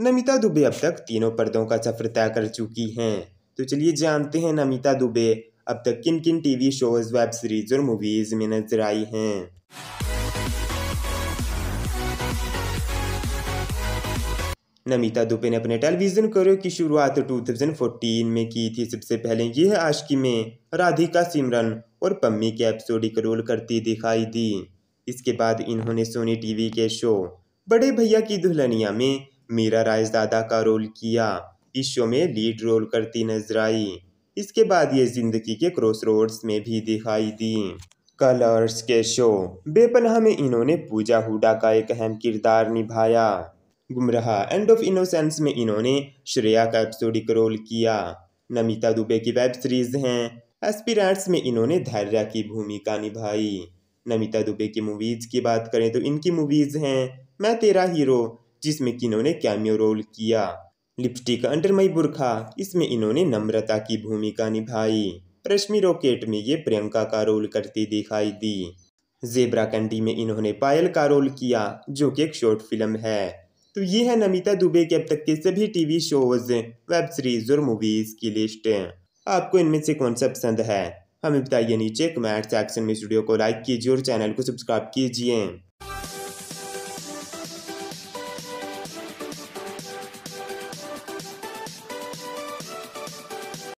नमिता दुबे अब तक तीनों पर्दों का सफर तय कर चुकी हैं तो चलिए जानते हैं नमिता दुबे अब तक किन किन टीवी शोज वेब सीरीज और मूवीज में नजर आई हैं नमिता दुबे ने अपने टेलीविजन करियर की शुरुआत 2014 में की थी सबसे पहले यह आशकी में राधिका सिमरन और पम्मी के एपिसोडिक रोल करती दिखाई दी इसके बाद इन्होंने सोनी टीवी के शो बड़े भैया की दुल्हनिया में मीरा राइस दादा का रोल किया इस शो में लीड रोल करती नजर आई इसके बाद ये जिंदगी के क्रॉस रोड्स में भी दिखाई दी कलर्स के शो बेपनाह में इन्होंने पूजा हुडा का एक अहम किरदार निभाया गुमराह एंड ऑफ इनोसेंस में इन्होंने श्रेया का एपिसोडिक रोल किया नमिता दुबे की वेब सीरीज हैं एस्पिरेंट्स में इन्होंने धैर्य की भूमिका निभाई नमिता दुबे की मूवीज की बात करें तो इनकी मूवीज हैं मैं तेरा हीरो जिसमें कि इन्होंने कैमियो रोल किया लिपस्टिक अंडर मई बुरखा इसमें इन्होंने नम्रता की भूमिका निभाई रश्मि रॉकेट में ये प्रियंका का रोल करती दिखाई दी जेबरा कैंडी में इन्होंने पायल का रोल किया जो कि एक शॉर्ट फिल्म है तो ये है नमिता दुबे के अब तक के सभी टीवी शोज वेब सीरीज और मूवीज की लिस्ट आपको इनमें से कौन सा पसंद है हमें बताइए नीचे कमेंट सेक्शन में स्टूडियो को लाइक कीजिए और चैनल को सब्सक्राइब कीजिए